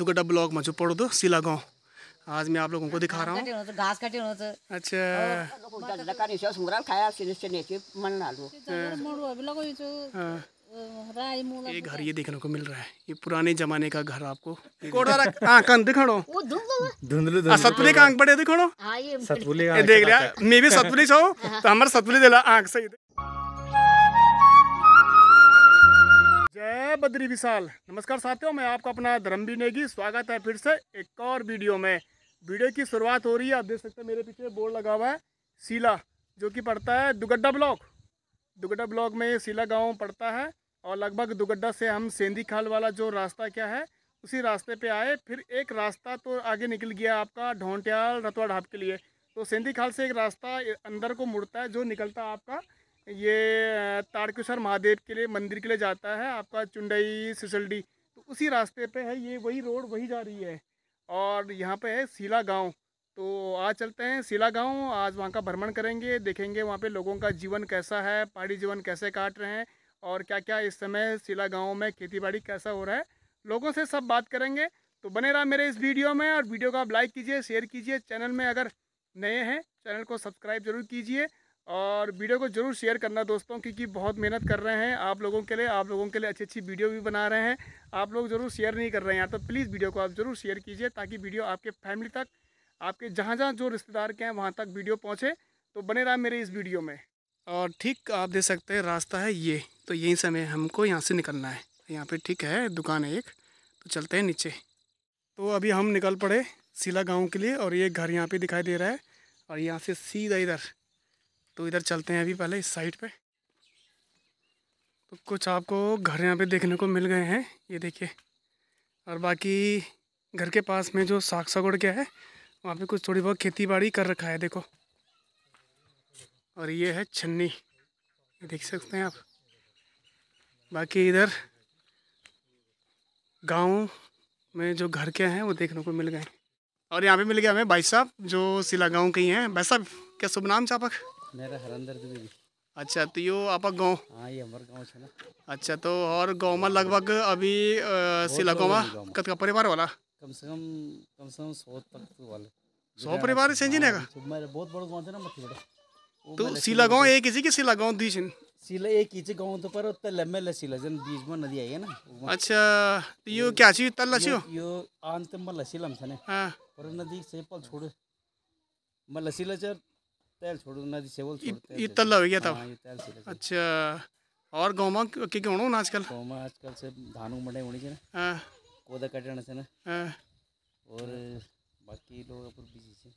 Dugadda block में जो पड़ो सिला गाँव आज मैं आप लोगों को दिखा रहा हूँ घास काटे तो, तो। अच्छा ये हाँ। घर ये देखने को मिल रहा है ये पुराने जमाने का घर आपको हाँ, दिखाणो हाँ, सतपुली का आंख बड़े दिखाणो सतपुली देख लिया मैं भी सतपुली छौ तो हमारे सतपुली देला आंख सही जय बद्री विशाल नमस्कार साथियों मैं आपका अपना धर्मवीर नेगी स्वागत है फिर से एक और वीडियो में वीडियो की शुरुआत हो रही है आप देख सकते हैं मेरे पीछे बोर्ड लगा हुआ है सीला जो कि पड़ता है दुगड्डा ब्लॉक दुगड्डा ब्लॉक में सीला गांव पड़ता है और लगभग दुगड्डा से हम सेंधी खाल वाला जो रास्ता क्या है उसी रास्ते पर आए फिर एक रास्ता तो आगे निकल गया आपका ढोंटियाल रतवा ढाब के लिए तो सेंधी खाल से एक रास्ता अंदर को मुड़ता है जो निकलता है आपका ये तारकेश्वर महादेव के लिए मंदिर के लिए जाता है आपका चुंडई सिसलडी तो उसी रास्ते पे है ये वही रोड वही जा रही है और यहाँ पे है सीला गांव तो आज चलते हैं सीला गांव आज वहाँ का भ्रमण करेंगे देखेंगे वहाँ पे लोगों का जीवन कैसा है पहाड़ी जीवन कैसे काट रहे हैं और क्या क्या इस समय सीला गाँव में खेती कैसा हो रहा है लोगों से सब बात करेंगे तो बने रहा मेरे इस वीडियो में और वीडियो को आप लाइक कीजिए शेयर कीजिए चैनल में अगर नए हैं चैनल को सब्सक्राइब जरूर कीजिए और वीडियो को ज़रूर शेयर करना दोस्तों क्योंकि बहुत मेहनत कर रहे हैं आप लोगों के लिए आप लोगों के लिए अच्छी अच्छी वीडियो भी बना रहे हैं आप लोग ज़रूर शेयर नहीं कर रहे हैं यहाँ तो प्लीज़ वीडियो को आप ज़रूर शेयर कीजिए ताकि वीडियो आपके फैमिली तक आपके जहाँ जहाँ जो रिश्तेदार के हैं वहाँ तक वीडियो पहुँचे तो बने रहा मेरे इस वीडियो में और ठीक आप देख सकते हैं रास्ता है ये तो यही समय हमको यहाँ से निकलना है यहाँ पर ठीक है दुकान है एक तो चलते हैं नीचे तो अभी हम निकल पड़े सिला गाँव के लिए और ये घर यहाँ पर दिखाई दे रहा है और यहाँ से सीधा इधर तो इधर चलते हैं अभी पहले इस साइड पे तो कुछ आपको घर यहाँ पे देखने को मिल गए हैं ये देखिए और बाकी घर के पास में जो साग सगोड़ क्या है वहाँ पे कुछ थोड़ी बहुत खेती बाड़ी कर रखा है देखो और ये है छन्नी ये देख सकते हैं आप बाकी इधर गांव में जो घर के हैं वो देखने को मिल गए और यहाँ पे मिल गया हमें भाई साहब जो सिला गाँव के ही हैं भाई साहब क्या शुभ नाम चापक मेरा हरंदर द्विवेदी अच्छा तो यो आपा गांव हाँ ये हमारा गांव है ना अच्छा तो और गांव में लगभग अभी सिला सिलाकों में कत का परिवार वाला कम से कम कम से कम सौ तक वाले सौ परिवार से जी ने हाँ, का बहुत बड़ा गांव है ना मथी बड़ा तो सिला गांव एक ही की सिला गांव दी छिन सिला एक ही गांव तो पर तल्ले में ले सिला जन बीच में नदी आई है ना अच्छा तो यो क्या छी तल्ला छियो यो आंत में लसिलम थने हां पर नदी से पल छोड़ मैं लसीला चर तेल छोड़ नदी से बोल छोड़ते ये तल्ला हो गया हाँ, था हां ये तेल से अच्छा और गांव के के होनो आजकल गांव आजकल से धान मडे होनी छे हां कोदा काटने से ना हां और बाकी लोग अपन बिजी छे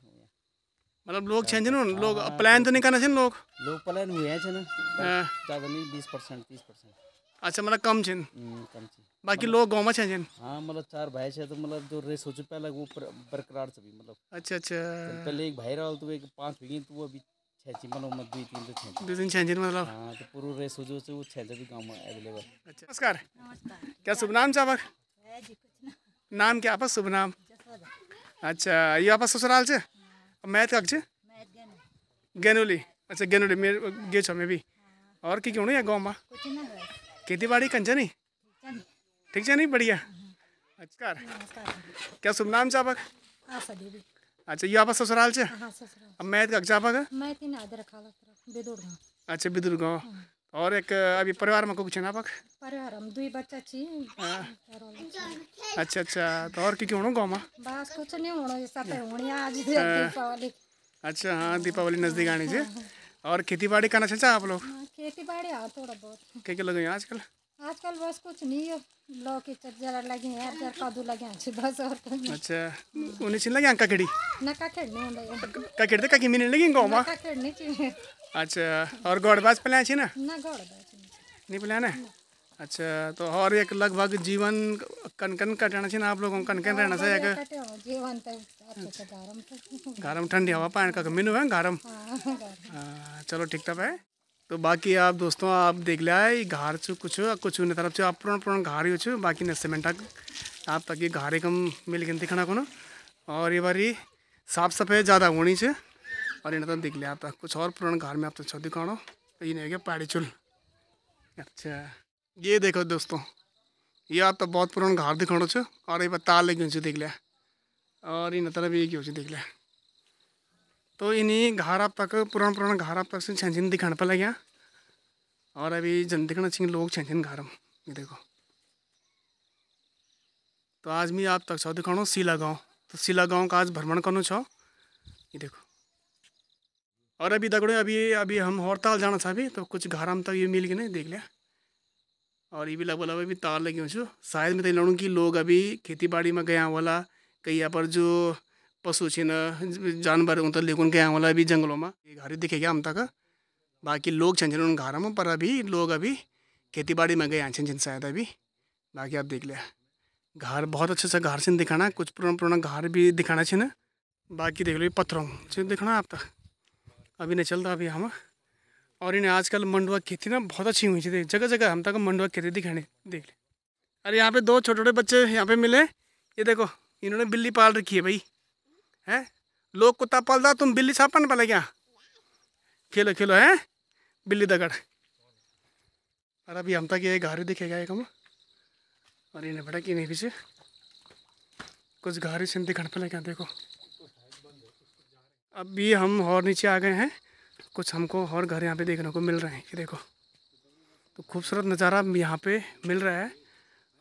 मतलब लोग छे हाँ, तो ना लोग प्लान तो नहीं करना छे लोग लोग प्लान हुए छे ना हाँ। ज्यादा नहीं 20% 30% अच्छा मतलब कम छे हम्म, कम छे बाकी मतलब लोग गाँव में हाँ मतलब चार छे तो मतलब जो रेस चुके पहले वो बरकरार सभी मतलब अच्छा अच्छा पहले एक भाई रहा तो एक पांच भीगी तो अभी मतलब तो मतलब हाँ, तो पूरा रेस तो वो भी अवेलेबल अच्छा नाम क्या अच्छा, ये ससुराल गेनुली खेती बाड़ी कंजनी ठीक है नहीं बढ़िया नमस्कार क्या शुभ नाम हाँ, से आपक अच्छा ये आपका ससुराल हाँ, से अब मैं तो का अच्छा बिदुर गाँव हाँ। और एक अभी परिवार में कुछ नापक परिवार हम दो बच्चा छी अच्छा अच्छा तो और की होनो गांव में बस कुछ नहीं होनो सब होनी आज दीपावली अच्छा हाँ दीपावली नजदीक आने से और खेती बाड़ी करना चाहते आप लोग खेती बाड़ी थोड़ा बहुत क्या क्या लगे आजकल आजकल बस कुछ नहीं है लौकी जरा लगे हैं जरा कद्दू लगे हैं बस और कुछ अच्छा उन्हें चिन लगे ककड़ी ना ककड़ नहीं लगे ककड़ तो ककी मिनट लगी गांव में ककड़ नहीं चाहिए अच्छा और गौड़बाज पलाया छी ना ना गौड़बाज नहीं पलाया ना अच्छा तो और एक लगभग जीवन कनकन कटना चाहिए आप लोगों कनकन हाँ, रहना से एक जीवन तो गरम ठंडी हवा पानी का मिनू है गरम हाँ, हाँ, चलो ठीक ठाक है तो बाकी आप दोस्तों आप देख लिया है घर छो कुछ कुछ हुने तरफ आप पुराना पुरानो घर हो बाकी ने सीमेंट आप तक ये घारे कम मिल गए थे को ना और ये बारी साफ सफाई ज़्यादा होनी चे और इन्हें तो देख लिया आप कुछ और पुराने घर में आप तो छो दिखाओ तो ये नहीं गया पहाड़ी चुल अच्छा ये देखो दोस्तों ये आप तो बहुत पुराना घर दिखाओ छो और ये बार तार लगी देख लिया और इन्हें तरफ ये क्यों देख लिया तो इन्हीं घारा तक पुराना पुराना घारा तक से छेंछिन दिखाने पर लगे और अभी जन दिखना चाहिए लोग छेंछिन घारम ये देखो तो आज मैं आप तक छो दिखाणु सिला गाँव तो सिला गाँव का आज भ्रमण करो छो ये देखो और अभी दगड़े अभी अभी हम हड़ताल जाना था अभी तो कुछ घाराम तक ये मिल गए ना देख लिया और ये भी लगभग लगभग अभी तार लगी हुई शायद मैं तो लड़ूँ कि लोग अभी खेती बाड़ी में गया वाला कहीं यहाँ पर जो पशु छिन जानवर उन त गया वाला अभी जंगलों घर ये घर दिखेगा हम तक बाकी लोग छन उन घर में पर अभी लोग अभी खेती बाड़ी में गया छन शायद अभी बाकी आप देख लिया घर बहुत अच्छे से घर छिन दिखाना कुछ पुराना पुराना घर भी दिखाना छिन बाकी देख लो पत्थरों से दिखाना आप तक अभी नहीं चलता अभी हम और इन्हें आजकल मंडुआ खेती ना बहुत अच्छी हुई थी जगह जगह हम तक मंडुआ खेती दिखाने देख ले अरे यहाँ पे दो छोटे छोटे बच्चे यहाँ पे मिले ये देखो इन्होंने बिल्ली पाल रखी है भाई हैं लोग कुत्ता पलदा तुम बिल्ली छापन पले क्या खेलो खेलो है बिल्ली दगड़ और अभी हम तक तो ये घर दिखेगा एक हम और इन्हें बड़ा कि नहीं पीछे कुछ घर से दिखने पले क्या देखो अभी हम और नीचे आ गए हैं कुछ हमको और घर यहाँ पे देखने को मिल रहे हैं कि देखो तो खूबसूरत नज़ारा यहाँ पे मिल रहा है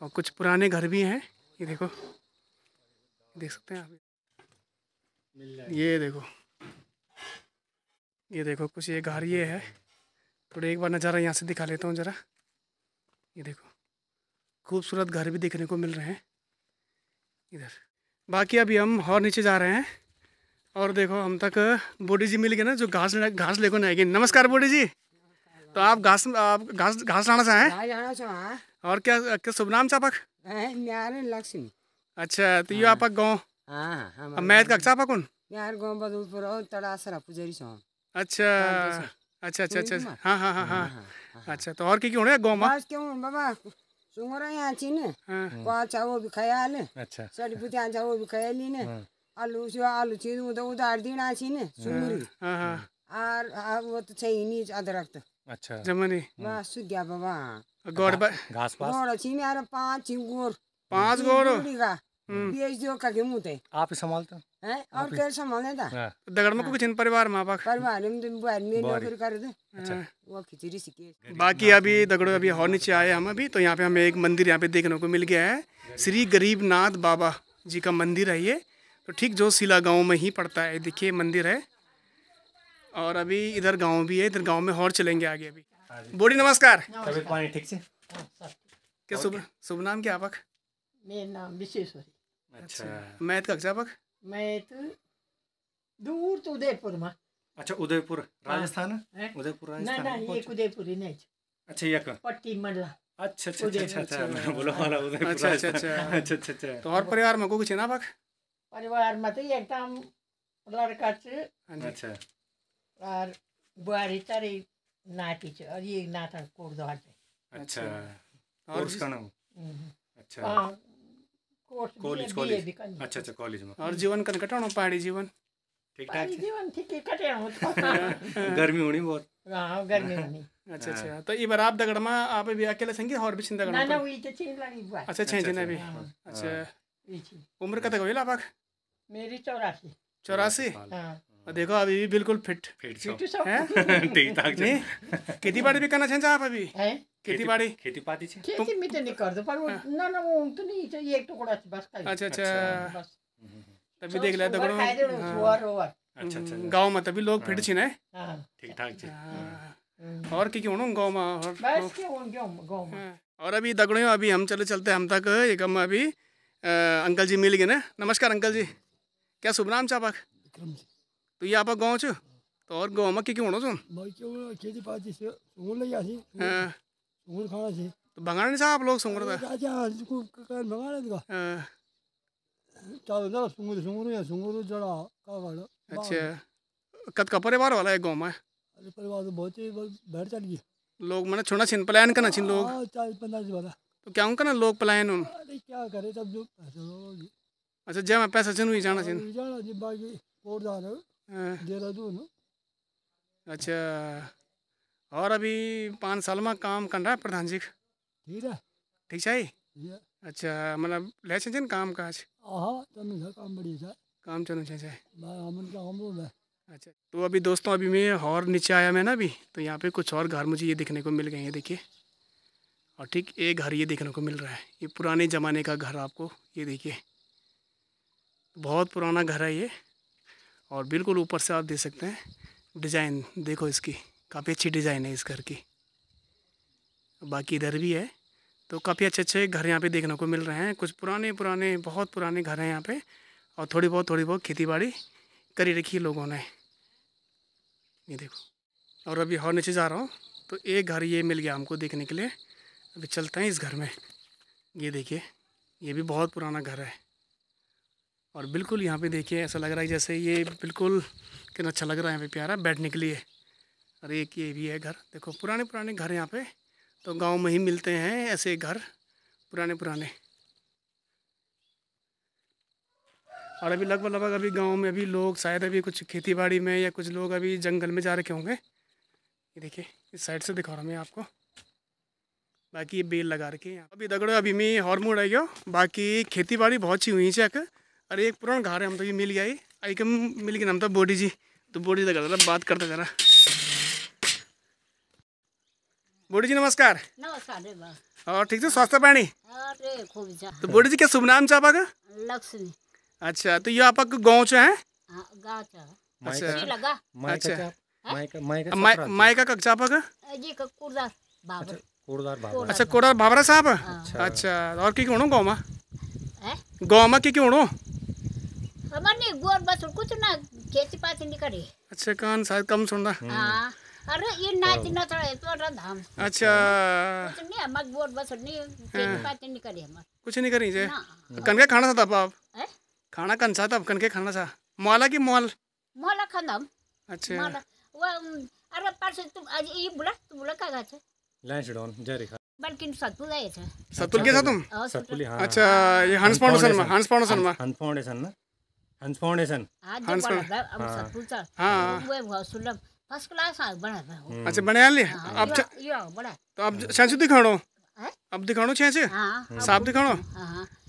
और कुछ पुराने घर भी हैं ये देखो देख सकते हैं आप ये देखो ये देखो कुछ ये घर ये है थोड़ा एक बार नज़ारा यहाँ से दिखा लेता हूँ ज़रा ये देखो खूबसूरत घर भी देखने को मिल रहे हैं इधर बाकी अभी हम और नीचे जा रहे हैं और देखो हम तक बोडी जी मिल गए ना जो घास घास लेकर आएगी नमस्कार बोडी जी तो आप घास आप घास घास लाना चाहें और क्या क्या शुभ नाम चापक लक्ष्मी अच्छा तो ये हाँ। आपका गाँव मैथ कक्षा पकुन यार गांव बदूलपुर और तड़ासरा पुजारी सो अच्छा, अच्छा अच्छा अच्छा अच्छा हां हां हां हां अच्छा तो और की की होने गोमा हाँ। आज क्यों बाबा सुंगरा यहां छी ने हां को चावो भी खयाल ने अच्छा सड़ी पुतिया चावो भी खयाली ने हाँ। आलू जो आलू छी तो उधार देना ने हाँ। सुंगरी हां हां और वो तो छै ही नहीं अदरक तो अच्छा जमनी मां सु गया बाबा गोड़ घास पास गोड़ छिन यार पांच गोड़ पांच गोड़ पीएचडी हम्म। का के मुते आप और कैसे हाँ। तो दगड़ में कुछ इन परिवार मां बाप परिवार में तो नौकरी कर दे अच्छा हाँ, वो खिचड़ी सीखे बाकी अभी दगड़ो अभी और नीचे आए हम अभी तो यहाँ पे हमें एक मंदिर यहाँ पे देखने को मिल गया है श्री गरीबनाथ बाबा जी का मंदिर है ये तो ठीक जो शिला गांव में ही पड़ता है देखिए मंदिर है और अभी इधर गांव भी है इधर गांव में और चलेंगे आगे अभी हाँ बोली नमस्कार ठीक से क्या शुभ शुभ नाम क्या आपका मेरा नाम विशेश्वरी अच्छा मैथ का अध्यापक मैथ दूर तो उदयपुर में अच्छा उदयपुर हाँ। राजस्थान उदयपुर राजस्थान ना ना ये अच्छा। उदयपुर ही नहीं अच्छा ये का पट्टी मंडला अच्छा अच्छा अच्छा अच्छा, अच्छा बोलो वाला उदयपुर अच्छा, अच्छा अच्छा अच्छा अच्छा अच्छा तो और परिवार में को कुछ ना पक परिवार में तो एकदम लड़का छ हाँ अच्छा और बुआरी तारी नाती छ और ये नाता कोट दो अच्छा और उसका नाम हम्म। अच्छा हाँ, कॉलेज कॉलेज अच्छा अच्छा कॉलेज में और जीवन कटाणो पहाड़ी जीवन ठीक ठाक जीवन ठीक है कटाणो तो। गर्मी होनी बहुत हां गर्मी होनी अच्छा अच्छा हाँ। तो बार आप दगड़ में आप भी अकेले और भी ना ना हुआ तो अच्छा, अच्छा भी अच्छा, अच्छा। हाँ। उम्र कत होइला आपक मेरी चौरासी चौरासी देखो अभी भी बिल्कुल फिट ठीक ठाक छ भी करना चाहिन्छ आप अभी खेतीबाड़ी खेती तो नहीं कर दो पर हाँ। ना ना वो तो नहीं चाहिए तो एक टुकड़ा तो बस का अच्छा अच्छा, अच्छा। तभी देख हाँ। अच्छा अच्छा, हम्म, अच्छा गांव में तभी तो लोग फिट हाँ। छिन है ठीक ठाक हम्म। और होनो गांव में और बस के होन गांव में और अभी दगड़ो अभी हम चले चलते हम तक एक अभी अंकल जी मिल गए ना नमस्कार अंकल जी क्या शुभ नाम चापाक विक्रम जी तो ये आप गाँव च तो और गाँव में की होना खेती पाती ले खाना सी तो भगाना नहीं आप लोग सूंगड़ राजा को चलो ना का अच्छा कत का परिवार वाला है गाँव में परिवार तो बहुत ही बैठ गई लोग मैंने छोड़ना छिन प्लान करना छिन लोग वाला हाँ, तो क्या उनका ना लोग प्लान उन अरे क्या करे तब जो अच्छा जब मैं पैसा छिन हुई जाना हाँ, छिन जाना जी बाकी और जा रहे हाँ। देहरादून हाँ। अच्छा और अभी पाँच साल में काम कर रहा है प्रधान जी ठीक है अच्छा मतलब ले काम काज हाँ, काम बढ़िया काम चलो अच्छा।, अच्छा तो अभी दोस्तों अभी मैं और नीचे आया मैं ना अभी तो यहाँ पे कुछ और घर मुझे ये देखने को मिल गए हैं देखिए और ठीक एक घर ये देखने को मिल रहा है ये पुराने ज़माने का घर आपको ये देखिए बहुत पुराना घर है ये और बिल्कुल ऊपर से आप देख सकते हैं डिज़ाइन देखो इसकी काफ़ी अच्छी डिज़ाइन है इस घर की बाकी इधर भी है तो काफ़ी अच्छे अच्छे घर यहाँ पे देखने को मिल रहे हैं कुछ पुराने पुराने बहुत पुराने घर हैं यहाँ पे और थोड़ी बहुत थोड़ी बहुत खेती बाड़ी करी रखी है लोगों ने ये देखो और अभी और नीचे जा रहा हूँ तो एक घर ये मिल गया हमको देखने के लिए अभी चलते हैं इस घर में ये देखिए ये भी बहुत पुराना घर है और बिल्कुल यहाँ पे देखिए ऐसा लग रहा है जैसे ये बिल्कुल कितना अच्छा लग रहा है यहाँ पे प्यारा बैठने के लिए और एक ये भी है घर देखो पुराने पुराने घर यहाँ पे तो गांव में ही मिलते हैं ऐसे घर पुराने पुराने और अभी लगभग लगभग अभी गांव में अभी लोग शायद अभी कुछ खेतीबाड़ी में या कुछ लोग अभी जंगल में जा रखे होंगे ये देखिए इस साइड से दिखा रहा हूँ मैं आपको बाकी ये बेल लगा रखे हैं अभी दगड़ो अभी मैं हॉर्मोड आई हो बाकी खेती बाड़ी बहुत सी हुई चक अरे एक पुरान घर है हम तो ये मिल गया आई कम मिल गया हम तो बोडी जी तो बोडी जी था बात करता जरा बोडी जी नमस्कार नमस्कार और ठीक से स्वास्थ्य पानी तो बोडी जी क्या शुभ नाम चापा का लक्ष्मी अच्छा तो ये आप गाँव च है अच्छा मायका कक्षा का अच्छा कोड़दार भाबरा अच्छा, अच्छा, साहब हाँ। अच्छा।, अच्छा और की कौन गाँव में गाँव में के क्यों हो हमर ने गोर बस कुछ ना खेती पाती नहीं करी अच्छा कान शायद कम सुन रहा हां हम्म। हाँ, अरे ये नाच हाँ। ना थोड़ा तो रन अच्छा कुछ नहीं हमर गोर बस नहीं खेती हाँ। पाती नहीं करी हमर कुछ नहीं करी जे तो कन के खाना था आप ए? खाना कन सा था कन के खाना था माला की माल माला खाना अच्छा माला वो अरे परसों तुम आज ये बुला तू बुला का गाछ लंच डाउन जरी सतुल तो। के साथ तुम हाँ, अच्छा ये हंस फाउंडेशन में हंस फाउंडेशन में हंस फाउंडेशन ना हंस फाउंडेशन हंस अब हाँ। सर तो हां वो बहुत सुलभ फर्स्ट क्लास आ अच्छा बने आले हाँ, अब बड़ा तो अब सांसु दिखाणो अब दिखाणो छे से हां साफ दिखाणो हां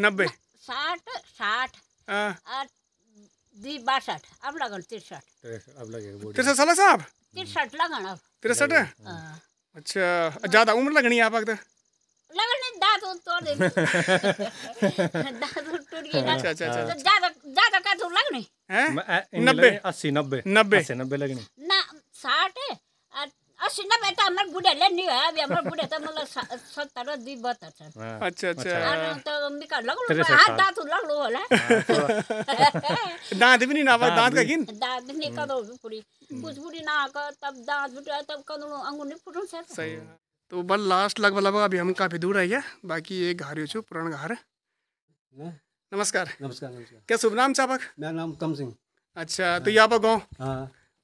नब्बे साठ साठ हाँ। दी बासठ अब लगन तिरसठ अब लगेगा तिरसठ साला साहब तिरसठ लगन अब तिरसठ हाँ। अच्छा ज्यादा उम्र लगनी है आप लगनी दांत उन तोड़ दे दांत टूट गई अच्छा अच्छा अच्छा ज्यादा ज्यादा का तो लगनी हैं 90 80 90 90 80 90 लगनी ना 60 असिना बेटा हमर गुडेले नि है अब हमर गुडे त मलाई 17 दुई बत छ हात दाँत लगलो होला दाँत पनि नभए दाँत का दाँत पनि कदो पुरी कुछपुरी ना तब दाँत फुटा तब कदो अंगुर नि फुटन सही तो बल लास्ट लग लग अभी हम काफी दूर है गया बाकी एक घर छु पुरान घर नमस्कार नमस्कार क्या शुभ नाम चापक मेरा नाम कम सिंह अच्छा तो यहाँ पर गाँव हाँ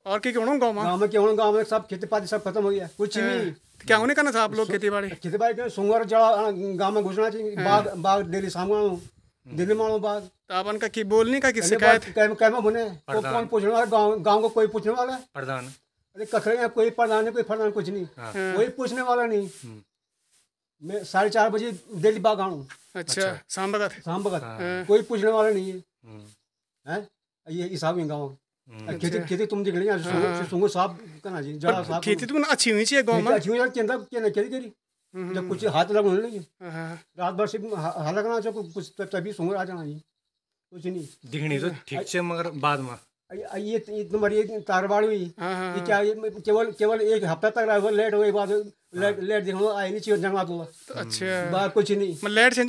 और क्या क्यों गाँव में गाँव में क्यों गाँव में सब खेती पाती सब खत्म हो गया कुछ हाँ। नहीं तो क्या होने का ना था आप लोग खेती बाड़ी खेती बाड़ी क्यों सोमवार जरा गाँव में घुसना चाहिए हाँ। डेली दिल्ली की बोलने का शिकायत तो कौन पूछने वाला गाँव गाँव को कोई पूछने वाला प्रधान अरे कखरे कोई प्रधान कोई प्रधान कुछ नहीं हाँ। कोई पूछने वाला नहीं हम्म। मैं साढ़े चार बजे दिल्ली बाग आऊँ अच्छा, अच्छा शाम बगत शाम बगत कोई पूछने वाला नहीं है हम्म। ये हिसाब गाँव खेती तुम अच्छी होनी करी जब कुछ हाथ लग लगे रात भर से हाथ लगना चाहिए कुछ तभी सुंगो आ जाना जी कुछ नहीं दिखनी तो ठीक से मगर बाद में ये तुम्हारी तारबाड़ हुई ये क्या केवल केवल एक हफ्ता तक रहा लेट हो गई बाद लेट लेट देखो आई नहीं चाहिए जंगला तो अच्छा कुछ नहीं लेट से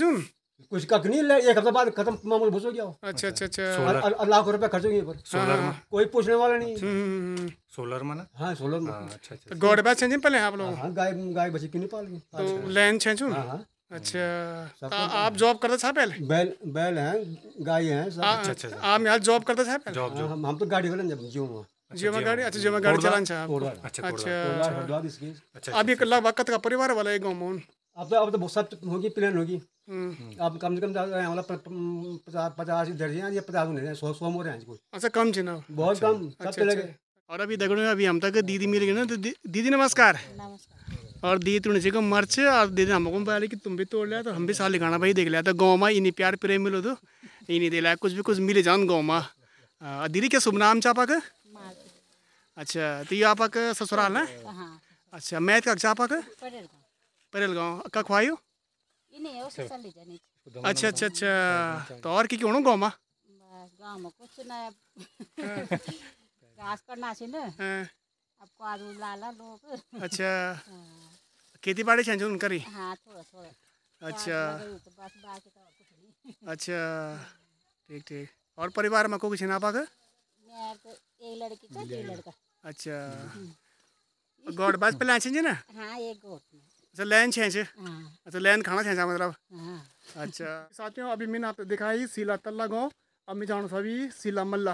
कुछ का नहीं एक हफ्ता बाद खत्म मामूल भूस हो गया अच्छा अच्छा अच्छा, अच्छा। लाख रुपए खर्च गए पर सोलर में हाँ। कोई पूछने वाला नहीं हम्म, हम्म, हम्म, सोलर में ना हाँ सोलर में हाँ, अच्छा अच्छा, तो अच्छा। गोड़ बैच छेंजे पहले आप लोग हाँ गाय गाय बच्ची की नहीं पालेंगे तो अच्छा। लैन छेंजू हाँ, हाँ अच्छा तो आप जॉब करते थे पहले बैल बैल हैं गाय हैं अच्छा अच्छा आप यहाँ जॉब करते थे जॉब जॉब हम तो गाड़ी वाले जियो में जियो में गाड़ी अच्छा जियो में गाड़ी चलान अच्छा अच्छा अच्छा अभी लगभग कत का परिवार वाला है गाँव में अब तो अब तो बहुत सब होगी प्लेन होगी हम्म। अब कम से कम हमारा पचास पचास इधर या पचास होने सौ सौ हो रहे हैं अच्छा कम छे बहुत अच्छा, कम सब अच्छा, चले अच्छा। गए और अभी दगड़ों अभी हम तक दीदी मिल गए ना तो दीदी नमस्कार और दीदी तुण जी को मर्च और दीदी हमको बोला कि तुम भी तोड़ लिया तो हम भी साले गाना भाई देख लिया तो गाँव में इन्हीं प्यार प्रेम मिलो तो इन्हीं दे लिया कुछ भी कुछ मिले जान गाँव में दीदी क्या शुभ नाम छा पाक अच्छा तो ये आपका ससुराल है हाँ। अच्छा मैथ का कक्षा आपका परेल गाँव का खुआयो अच्छा अच्छा अच्छा तो और की होना गाँव में में कुछ घास करना छे ना हाँ। अब काजू लाला लोग अच्छा हाँ। खेती बाड़ी छन उनका हाँ, थोड़ा थोड़ा अच्छा तो तो अच्छा ठीक ठीक और परिवार में को कुछ ना पाकर तो एक लड़की का एक लड़का अच्छा हम्म। गोड़ बात पे ना हाँ एक गोड़ अच्छा लैन छेंच हम्म। अच्छा लैन खाना छेंचा मतलब हम्म। अच्छा साथियों अभी मैंने आपको दिखाई सीला तल्ला गाँव अब मैं जाना सभी सीला मल्ला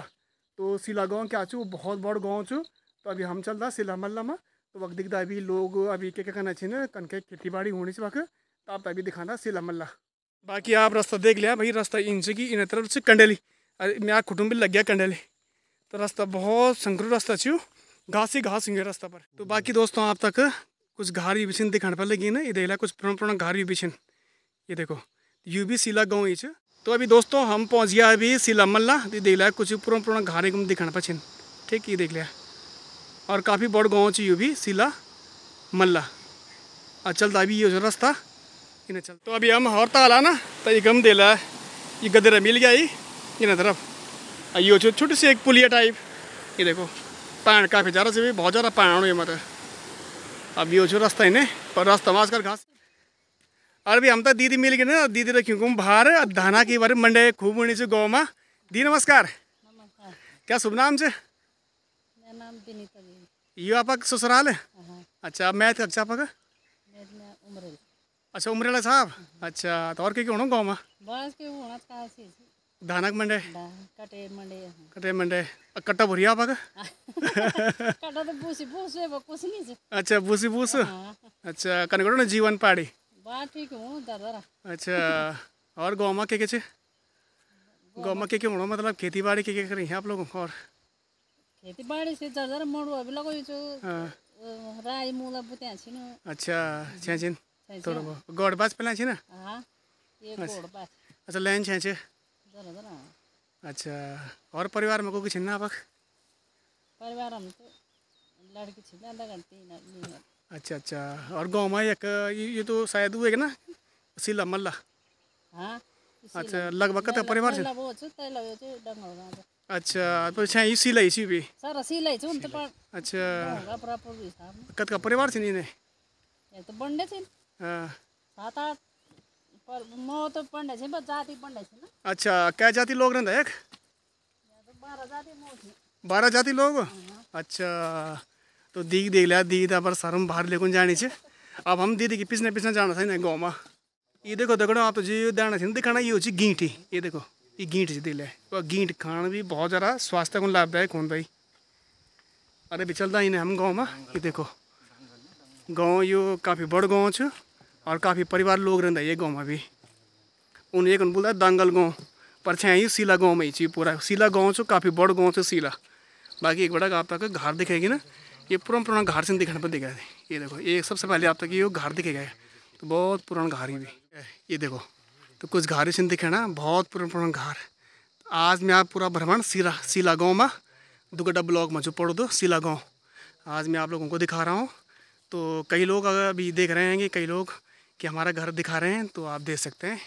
तो सीला गाँव क्या छू बहुत बड़ गाँव छू तो अभी हम चलता सीला मल्ला में तो वक्त दिखता अभी लोग अभी क्या क्या करना चाहिए कन के खेती बाड़ी होनी से वक्त तो आप अभी दिखाना सीला मल्ला बाकी आप रास्ता देख लिया भाई रास्ता इनसे की इन तरफ से कंडेली मैं कुटुम्ब लग गया कंडेली तो रास्ता बहुत संकट रास्ता छू घास ही घास हुई रास्ता पर तो बाकी दोस्तों आप तक कुछ घार भी बिछन दिखाने पर लगी ना ये देख ला कुछ पुराना पुराना घार भी बिछन ये देखो यू भी सिला गाँव इच तो अभी दोस्तों हम पहुँच गया अभी सिला मल्ला ये देख लिया कुछ पुराना पुराना घार एकदम दिखाने पर छिन ठीक ये देख लिया और काफ़ी बड़ गाँव च यू भी सिला मल्ला और चलता अभी ये रास्ता इन्हें चल तो अभी हम हौरता आला ना तो एक गम ला ये गदेरा मिल गया ही इन तरफ ये छोटी सी एक पुलिया टाइप ये देखो पाण काफ़ी ज़्यादा से भी बहुत ज़्यादा पाण आने मतलब अब यो जो रास्ता है पर रास्ता मास कर घास अरे भी हम तो दीदी मिल गए ना दीदी तो क्यों बाहर धाना के बारे मंडे खूब उड़ी से गाँव में दी नमस्कार क्या शुभ नाम से यो आप ससुराल है हाँ। अच्छा मैं अच्छा आपका अच्छा उमरेला साहब हाँ। अच्छा तो और क्या होना गाँव में ಧಾನಾಗ ಮಂಡೆ ಕಟೆ ಮಂಡೆ ಕಟೆ ಮಂಡೆ कट्टा भरिया आपका कट्टा तो बूसी बूस है वो कुछ नहीं से अच्छा बूसी बूस हाँ। अच्छा कनगड़ो ना जीवन पाड़ी बात ठीक हूँ दादा अच्छा और गाँव में के के छे गाँव में के के होना मतलब खेती बाड़ी के के करी है आप लोग और खेती बाड़ी से दादा मोड़ो अभी लगो जो हाँ। राई मूला बुते हैं छिन अच्छा छें छिन थोड़ा गौड़ बास पहला छिन हां ये अच्छा। गौड़ बास अच्छा लेन छें छे अच्छा और परिवार में कोई छिन्ना पक परिवार हम तो लड़की छिन्ना अंदर करती ना अच्छा अच्छा और गांव में एक ये तो शायद हुए ना सिला मल्ला हां अच्छा लगभग का परिवार से वो छु तै लयो छु डंग होगा अच्छा तो छ इसी ले इसी भी सर सिलाई छु त तो पर अच्छा कत का परिवार से नहीं ने तो बंडे छिन हां सात आठ पर मो तो पंडे छे पर जाति पंडे छे ना अच्छा क्या जाति लोग रहंदा एक तो 12 जाति मो छे 12 जाति लोग हाँ, हाँ। अच्छा तो दीदी देख लिया दीदी पर शर्म बाहर लेकुन जानी छे अब हम दीदी के पिछने पिछने जाना था ना गाँव में ये देखो देखो आप तो जी देना थी दिखाना ये हो गींटी ये देखो ये गींट जी दिल है और गींट खाना भी बहुत ज़्यादा स्वास्थ्य को लाभदायक होता भाई अरे भी चलता ही नहीं हम गाँव में ये देखो गाँव यो काफ़ी बड़ गाँव छ और काफ़ी परिवार लोग रहता है ये गाँव में भी उन एक बोलता है दांगल गाँव पर छाई सिला गाँव में ही पूरा सिला गाँव से काफ़ी बड़ गाँव से सिला बाकी एक बड़ा आप तक घर दिखेगी ना ये पुराना पुराना घर से दिखने पर दिखा ये देखो ये सबसे पहले आप तक ये घर दिखेगा तो बहुत पुराना घर ही भी ये देखो तो कुछ घर से दिखे ना बहुत पुराना पुराना घर आज मैं आप पूरा भ्रमण सीला सिला गाँव में दुगड्डा ब्लॉक में जो पढ़ो दो सिला गाँव आज मैं आप लोगों को दिखा रहा हूँ तो कई लोग अगर अभी देख रहे हैं कि कई लोग कि हमारा घर दिखा रहे हैं तो आप देख सकते हैं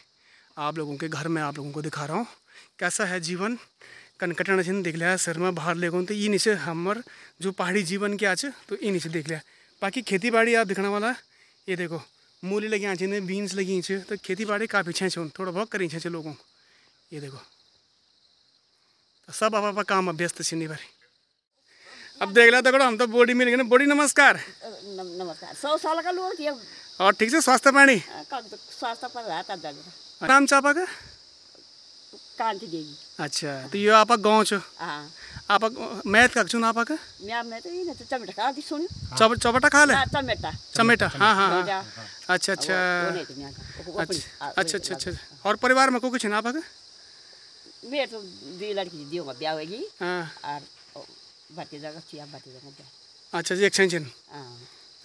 आप लोगों के घर में आप लोगों को दिखा रहा हूँ कैसा है जीवन कनकटन छिन देख लिया सर में बाहर लेगों तो ये नीचे हमर जो पहाड़ी जीवन के आज तो ये नीचे देख लिया बाकी खेती बाड़ी आप दिखने वाला ये देखो मूली लगी आँचे बीन्स लगी इंच तो खेती बाड़ी काफ़ी छे छो थोड़ा बहुत करी छे लोगों को ये देखो तो सब आप आपका काम अभ्यस्त छिन बारी अब देख लिया तो हम तो बॉडी मिल गए बॉडी नमस्कार नमस्कार सौ साल का लोग और ठीक से स्वास्थ्य पानी स्वास्थ्य पर रहा था नाम चापा का अच्छा तो यो आपा गांव छो हां मैथ का छुन आपा का मैं तो ये हाँ। खा ले हाँ, चमेटा चमेटा हां हां हाँ, अच्छा अच्छा तो अच्छा अच्छा अच्छा, अच्छा। और परिवार में को कुछ ना आपा मेरे तो दी लड़की दी होगा ब्याह होगी हां और भतीजा का छिया भतीजा का अच्छा जी एक्सटेंशन हां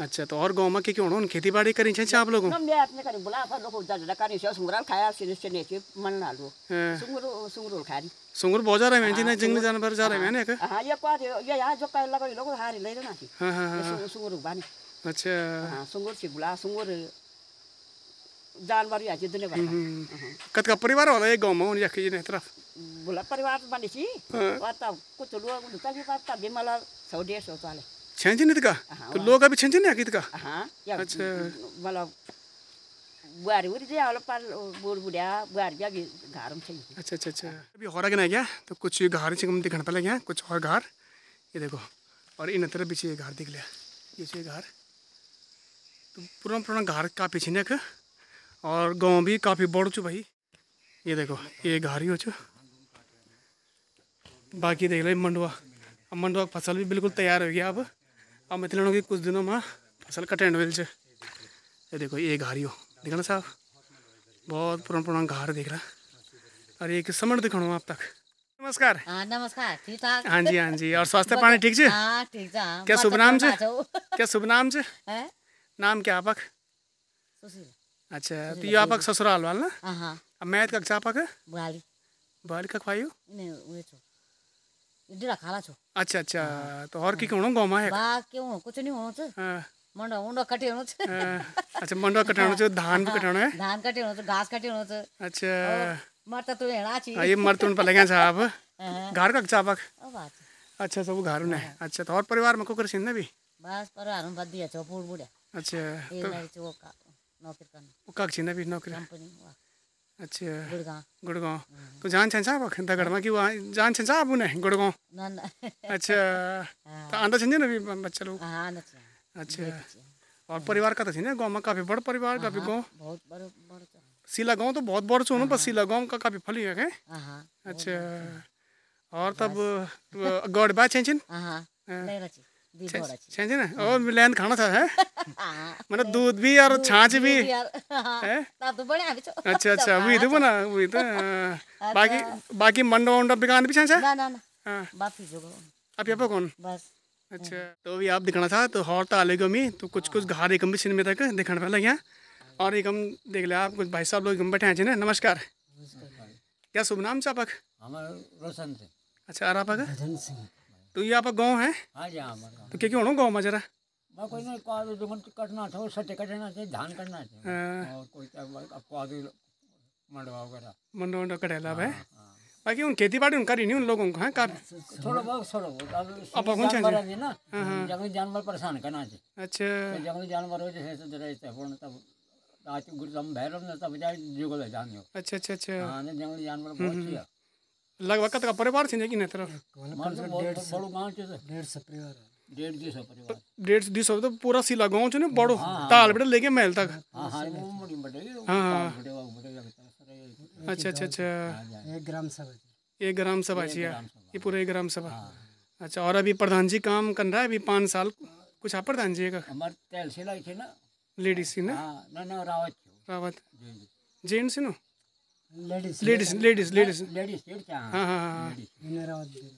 अच्छा तो और गाँव में क्यों उन खेती बाड़ी करी छे आप लोगों हम अपने करी बुला फर लोग दादा करी छे सुंगरा खाया सिरे से नेचे मन ना लो सुंगरो हाँ। सुंगरो खारी सुंगरो बहुत जा रहे हैं हाँ, जिने जानवर जा रहे हैं हाँ। ना हां ये क्वा ये यहां जो कह लगे लोग हारी ले ना हां हां सुंगरो बानी अच्छा हां सुंगरो से बुला सुंगरो जानवर या जे दुनिया कत का परिवार वाला ये गांव में उन यखी ने तरफ बुला परिवार बनी छी और कुछ लोग उनका भी बात तब भी मला छेंची नहीं का हाँ, तो लोग अभी छेंची नहीं आकी का हाँ, अच्छा मतलब बुआरी उरी जो आलो पाल बूढ़ बुड़िया बुआरी भी अभी घर में छेंची अच्छा अच्छा अच्छा अभी होरा के नहीं गया तो कुछ ये घार छिंगम दिखन पहले गया कुछ और घर ये देखो और इन तरफ पीछे ये घर दिख लिया ये छे घर तो पुराना पुराना घार काफ़ी छिनक और गांव भी काफ़ी बड़ चु भाई ये देखो ये घार ही हो चु बाकी देख लो मंडुआ मंडुआ फसल भी बिल्कुल तैयार हो गया अब अब मिथिलानों की कुछ दिनों में फसल का टेंट है ये देखो ये घर ही हो देखा ना साहब बहुत पुराना पुराना घर देख रहा और ये समण दिखाऊ आप तक नमस्कार हाँ नमस्कार ठीक ठाक हाँ जी हाँ जी और स्वास्थ्य पानी ठीक जी हाँ, ठीक है क्या शुभ नाम से क्या शुभ नाम से नाम क्या आपक अच्छा तो ये आपक ससुराल वाल ना हाँ, हाँ। मैथ तो कक्षा आपक बाली बाली का खुआयो डेरा खाला छु अच्छा अच्छा हाँ। तो और की कोनो गांव है बा क्यों कुछ नहीं होनो छ मंडो उंडो कटे होनो छ अच्छा मंडा कटे होनो छ धान भी हाँ। कटे होनो है धान कटे होनो छ घास कटे होनो छ अच्छा मरता तो हेणा छी हाँ, ये मर तुम पलगे साहब घर का चापक अच्छा सब घर ने अच्छा तो और परिवार में को कर सिन भी बस परिवार में बदिया छो बूढ़ा अच्छा ये नहीं छ वो का नौकरी वो का छ ने भी नौकरी कंपनी अच्छा गुड़गांव गुड़गांव तो जान छन साहब अखन तक की वहां जान छन साहब ने गुड़गांव ना ना अच्छा तो आंदा छन ना बच्चा लोग हां आंदा अच्छा और परिवार का तो छन गांव में काफी बड़ परिवार काफी गांव बहुत बड़ बड़ सिला गांव तो बहुत बड़ छो पर सिला गांव का काफी फली है हां अच्छा और तब गड़बा छन छन हां छाछ ना हाँ। और मिलान खाना था है हाँ। मतलब दूध भी और छाछ भी हाँ। तो है अच्छा अच्छा वही तो अच्छा। बना वही तो अच्छा। बाकी बाकी मंडा वंडा बिकान भी छाछ है आप यहाँ पर कौन बस अच्छा तो भी आप दिखना था तो हॉर तो आलेगो मी तो कुछ कुछ घर एकम भी सिनेमे तक दिखने वाला यहाँ और एकम देख लिया आप कुछ भाई साहब लोग बैठे हैं ना नमस्कार क्या शुभ नाम से आपक रोशन सिंह अच्छा आरापा का सिंह तो ये आपका गाँव है तो क्या क्यों गाँव में जरा मैं कोई नहीं कटना था सटे कटना धान हाँ। और कोई मंडवा वगैरह कटेला हाँ, हाँ। बाकी उन खेती बाड़ी उनका नहीं उन लोगों को है थोड़ा बहुत थोड़ा बहुत अब कौन ना जंगली जानवर परेशान करना चाहिए अच्छा तो जंगली जानवर हो जैसे तो तब भैरव ने तब जाए जुगल जानियो अच्छा अच्छा अच्छा जंगली जानवर हम्म, बहुत हम्म। लगभग का परिवार छे कि नेत्र डेढ़ सौ डेढ़ दी सौ तो पूरा सिला गांव छ बड़ो हाँ, हाँ। ताल बेटा लेके महल तक हाँ, अच्छा अच्छा अच्छा एक ग्राम सभा एक ग्राम सभा छिया ये पूरा एक ग्राम सभा अच्छा और अभी प्रधान जी काम कर रहा है अभी पाँच साल कुछ आप प्रधान जी का लेडीज ना ना रावत रावत जेंट्स ना लेडीज लेडीज लेडीज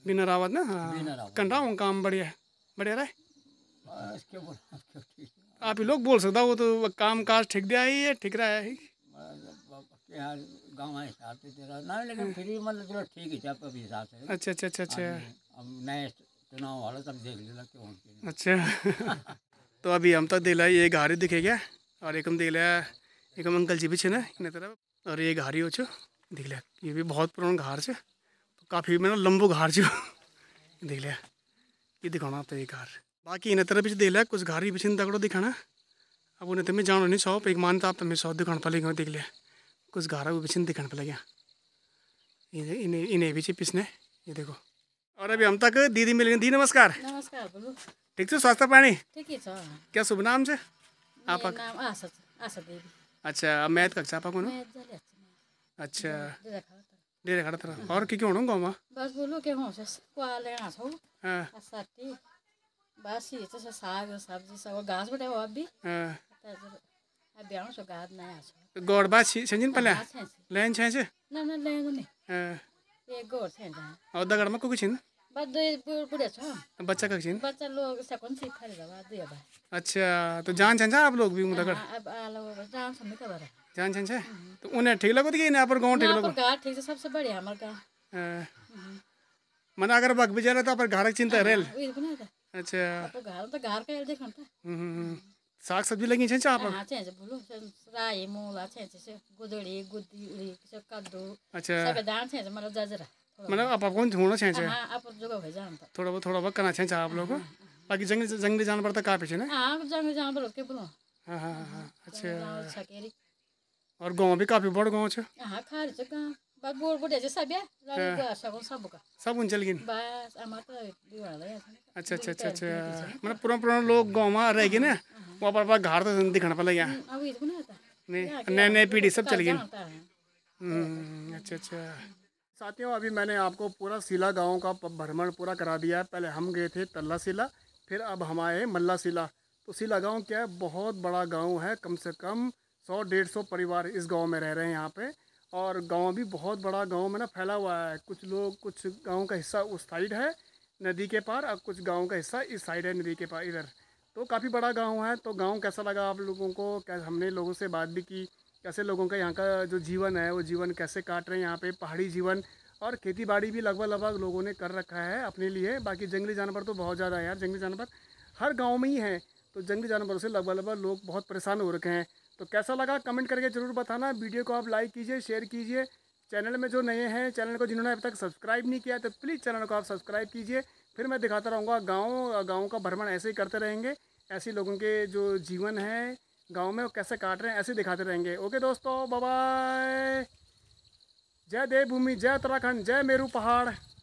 बिना रावत ना हाँ कर रहा हूँ काम बढ़िया बढ़िया रहा हाँ, आप ही लोग बोल सकता वो तो काम काज ठीक दिया ही है ठीक रहा है तो हाँ। मतलब अच्छा अच्छा अच्छा अच्छा हाँ, अब नए चुनाव वाला तब देख लेना अच्छा तो अभी हम तक देख ला ये घारी दिखे गया और एकम देख लिया एकम अंकल जी भी छे ना इन्हें तरफ और ये घारी हो दिख लिया ये भी बहुत पुराना घार है तो काफ़ी मेरा लंबो घार छ देख लिया ये दिखाना तो ये घर बाकी इन तरह देख लिया कुछ घारी पीछे तगड़ो दिखाना अब उन्हें तुम्हें जानो नहीं सौ एक मानता आप तुम्हें सौ दिखाने पड़ेगा देख लिया कुछ घारा वो पीछे दिखाने पड़ेगा इन्हें इन्हें भी पिछने ये देखो और अभी हम तक दीदी मिल गए दी नमस्कार नमस्कार ठीक से स्वास्थ्य पानी ठीक है क्या शुभ नाम से आपका आशा देवी अच्छा, अच्छा मैथ कक्षा पाको ना अच्छा डेरे खड़ा था और की क्यों होना गाँव बस बोलो के हों सस को लेना सो हां सटी बस ये तो साग सब्जी सब घास बटे हो अभी हां अब आऊं सो गाद ना आ गोड़ बा छी संजन पले हाँ, लेन से ना ना लेन नहीं हां एक गोड़ छे और दगड़ में को कुछ ना बच्चा का बच्चा लोग अच्छा तो जान छन आप लोग भी उन तक जान समझ तो उन्हें ठीक लगो कि ना पर गांव ठीक लगो ठीक से सबसे बढ़िया हमर का मन अगर बग बिजारा तो पर घर चिंता रेल अच्छा तो घर का देखन साग सब्जी लगी छे आप हां छे बोलो राई मूला छे गुदड़ी गुदी उड़ी कद्दू अच्छा सब दान छे मतलब जजरा मतलब आप आपको होना चाहिए हाँ, आप तो। थोड़ा बहुत थोड़ा बहुत करना चाहिए आप लोग को बाकी जंगली जंगली जानवर तो काफ़ी है ना के हाँ, बोलो हाँ, अच्छा, अच्छा और गांव भी काफ़ी बड़ गांव है खार छ सब सब सब का सब उन चल गिन बस तो अच्छा अच्छा अच्छा अच्छा मतलब पुराना पुराना लोग गांव में रह गए ना वहाँ पर पर घर तो दिखाना पड़ा हम्म, तो यहाँ नहीं नए नए पीढ़ी सब चल गई हम्म, अच्छा अच्छा साथियों अभी मैंने आपको पूरा सिला गांव का भ्रमण पूरा करा दिया है पहले हम गए थे तल्ला सिला फिर अब हम आए मल्ला सिला तो सिला गांव क्या है बहुत बड़ा गांव है कम से कम सौ डेढ़ सौ परिवार इस गांव में रह रहे हैं यहाँ पे और गांव भी बहुत बड़ा गांव में ना फैला हुआ है कुछ लोग कुछ गाँव का हिस्सा उस साइड है नदी के पार और कुछ गाँव का हिस्सा इस साइड है नदी के पार इधर तो काफ़ी बड़ा गाँव है तो गाँव कैसा लगा आप लोगों को क्या हमने लोगों से बात भी की कैसे लोगों का यहाँ का जो जीवन है वो जीवन कैसे काट रहे हैं यहाँ पे पहाड़ी जीवन और खेती बाड़ी भी लगभग लगभग लोगों ने कर रखा है अपने लिए बाकी जंगली जानवर तो बहुत ज़्यादा है यार जंगली जानवर हर गाँव में ही हैं तो जंगली जानवरों से लगभग लगभग लोग बहुत परेशान हो रखे हैं तो कैसा लगा कमेंट करके ज़रूर बताना वीडियो को आप लाइक कीजिए शेयर कीजिए चैनल में जो नए हैं चैनल को जिन्होंने अभी तक सब्सक्राइब नहीं किया तो प्लीज़ चैनल को आप सब्सक्राइब कीजिए फिर मैं दिखाता रहूँगा गाँव गाँव का भ्रमण ऐसे ही करते रहेंगे ऐसे लोगों के जो जीवन है गाँव में कैसे काट रहे हैं ऐसे दिखाते रहेंगे ओके दोस्तों बाय जय देवभूमि जय उत्तराखंड जय मेरू पहाड़